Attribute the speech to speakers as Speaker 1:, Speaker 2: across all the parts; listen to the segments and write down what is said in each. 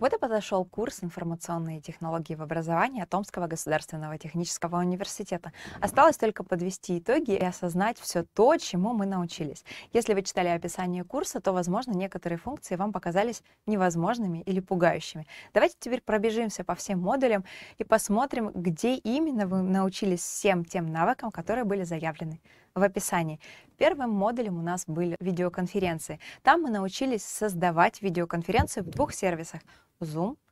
Speaker 1: Вот и подошел курс информационные технологии в образовании от Томского государственного технического университета. Осталось только подвести итоги и осознать все то, чему мы научились. Если вы читали описание курса, то, возможно, некоторые функции вам показались невозможными или пугающими. Давайте теперь пробежимся по всем модулям и посмотрим, где именно вы научились всем тем навыкам, которые были заявлены в описании. Первым модулем у нас были видеоконференции. Там мы научились создавать видеоконференции в двух сервисах – Zoom –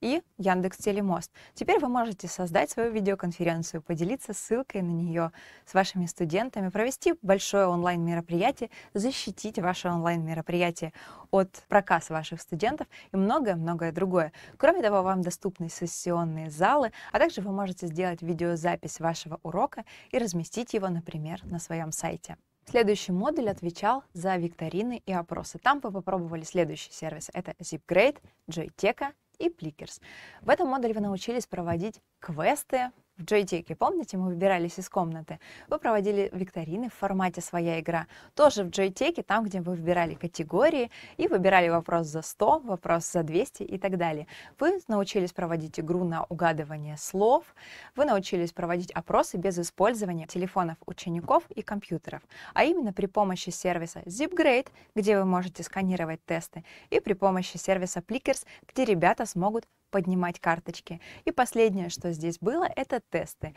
Speaker 1: и Яндекс Телемост. Теперь вы можете создать свою видеоконференцию, поделиться ссылкой на нее с вашими студентами, провести большое онлайн-мероприятие, защитить ваше онлайн-мероприятие от проказ ваших студентов и многое-многое другое. Кроме того, вам доступны сессионные залы, а также вы можете сделать видеозапись вашего урока и разместить его, например, на своем сайте. Следующий модуль отвечал за викторины и опросы. Там вы попробовали следующий сервис – Это ZipGrade, JoyTeka и Plickers. В этом модуле вы научились проводить квесты, в JTK, помните, мы выбирались из комнаты? Вы проводили викторины в формате «Своя игра». Тоже в JTK, там, где вы выбирали категории и выбирали вопрос за 100, вопрос за 200 и так далее. Вы научились проводить игру на угадывание слов, вы научились проводить опросы без использования телефонов учеников и компьютеров, а именно при помощи сервиса ZipGrade, где вы можете сканировать тесты, и при помощи сервиса Plickers, где ребята смогут поднимать карточки. И последнее, что здесь было, это тесты.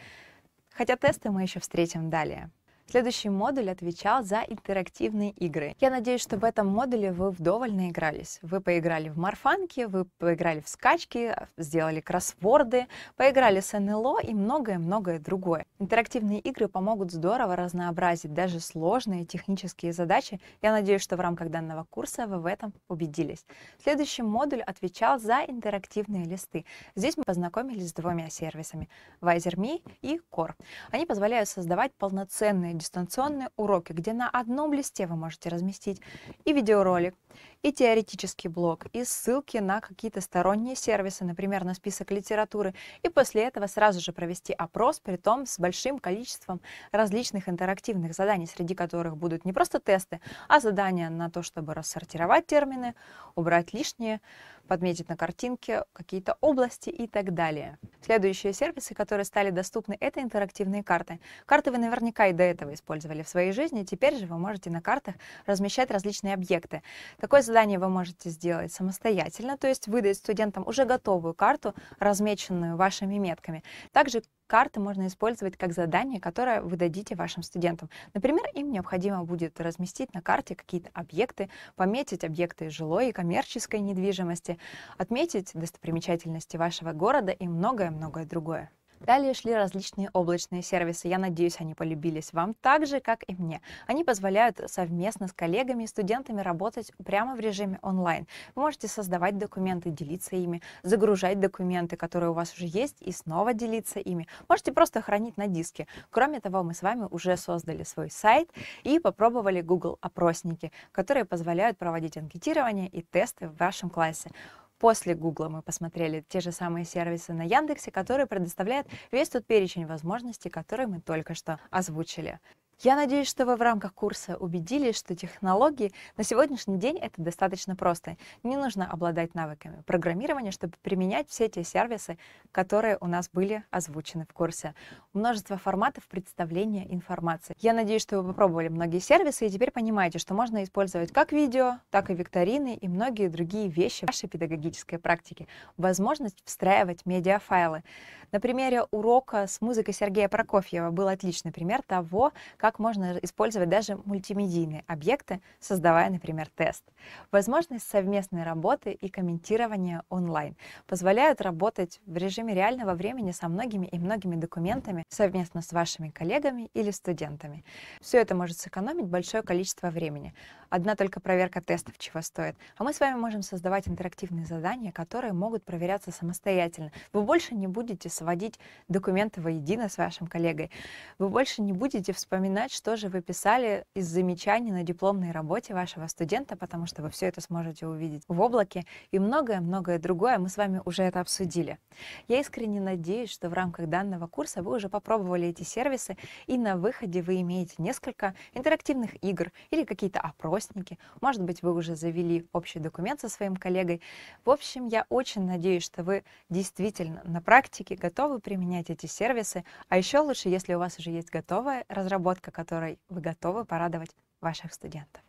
Speaker 1: Хотя тесты мы еще встретим далее. Следующий модуль отвечал за интерактивные игры. Я надеюсь, что в этом модуле вы вдоволь наигрались. Вы поиграли в марфанки, вы поиграли в скачки, сделали кроссворды, поиграли с НЛО и многое-многое другое. Интерактивные игры помогут здорово разнообразить даже сложные технические задачи. Я надеюсь, что в рамках данного курса вы в этом убедились. Следующий модуль отвечал за интерактивные листы. Здесь мы познакомились с двумя сервисами – Wiser.me и Core. Они позволяют создавать полноценные дистанционные уроки, где на одном листе вы можете разместить и видеоролик, и теоретический блок, и ссылки на какие-то сторонние сервисы, например, на список литературы, и после этого сразу же провести опрос, при том с большим количеством различных интерактивных заданий, среди которых будут не просто тесты, а задания на то, чтобы рассортировать термины, убрать лишние, подметить на картинке какие-то области и так далее. Следующие сервисы, которые стали доступны, это интерактивные карты. Карты вы наверняка и до этого использовали в своей жизни, теперь же вы можете на картах размещать различные объекты. Такое задание вы можете сделать самостоятельно, то есть выдать студентам уже готовую карту, размеченную вашими метками. Также карты можно использовать как задание, которое вы дадите вашим студентам. Например, им необходимо будет разместить на карте какие-то объекты, пометить объекты жилой и коммерческой недвижимости, отметить достопримечательности вашего города и многое-многое другое. Далее шли различные облачные сервисы. Я надеюсь, они полюбились вам так же, как и мне. Они позволяют совместно с коллегами и студентами работать прямо в режиме онлайн. Вы можете создавать документы, делиться ими, загружать документы, которые у вас уже есть, и снова делиться ими. Можете просто хранить на диске. Кроме того, мы с вами уже создали свой сайт и попробовали Google опросники, которые позволяют проводить анкетирование и тесты в вашем классе. После Гугла мы посмотрели те же самые сервисы на Яндексе, которые предоставляют весь тот перечень возможностей, которые мы только что озвучили. Я надеюсь, что вы в рамках курса убедились, что технологии на сегодняшний день это достаточно просто. Не нужно обладать навыками программирования, чтобы применять все те сервисы, которые у нас были озвучены в курсе. Множество форматов представления информации. Я надеюсь, что вы попробовали многие сервисы и теперь понимаете, что можно использовать как видео, так и викторины и многие другие вещи в вашей педагогической практике. Возможность встраивать медиафайлы. На примере урока с музыкой Сергея Прокофьева был отличный пример того, как можно использовать даже мультимедийные объекты, создавая, например, тест. Возможность совместной работы и комментирования онлайн позволяют работать в режиме реального времени со многими и многими документами совместно с вашими коллегами или студентами. Все это может сэкономить большое количество времени, Одна только проверка тестов чего стоит. А мы с вами можем создавать интерактивные задания, которые могут проверяться самостоятельно. Вы больше не будете сводить документы воедино с вашим коллегой. Вы больше не будете вспоминать, что же вы писали из замечаний на дипломной работе вашего студента, потому что вы все это сможете увидеть в облаке. И многое-многое другое мы с вами уже это обсудили. Я искренне надеюсь, что в рамках данного курса вы уже попробовали эти сервисы, и на выходе вы имеете несколько интерактивных игр или какие-то опросы, родственники. Может быть, вы уже завели общий документ со своим коллегой. В общем, я очень надеюсь, что вы действительно на практике готовы применять эти сервисы. А еще лучше, если у вас уже есть готовая разработка, которой вы готовы порадовать ваших студентов.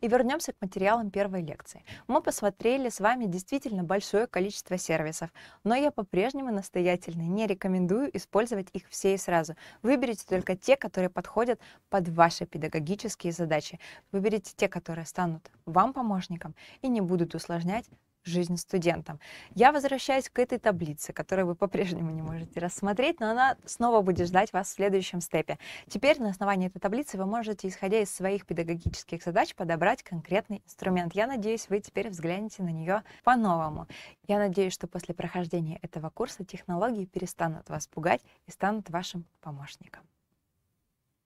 Speaker 1: И вернемся к материалам первой лекции. Мы посмотрели с вами действительно большое количество сервисов, но я по-прежнему настоятельно не рекомендую использовать их все и сразу. Выберите только те, которые подходят под ваши педагогические задачи. Выберите те, которые станут вам помощником и не будут усложнять жизнь студентам. Я возвращаюсь к этой таблице, которую вы по-прежнему не можете рассмотреть, но она снова будет ждать вас в следующем степе. Теперь на основании этой таблицы вы можете, исходя из своих педагогических задач, подобрать конкретный инструмент. Я надеюсь, вы теперь взглянете на нее по-новому. Я надеюсь, что после прохождения этого курса технологии перестанут вас пугать и станут вашим помощником.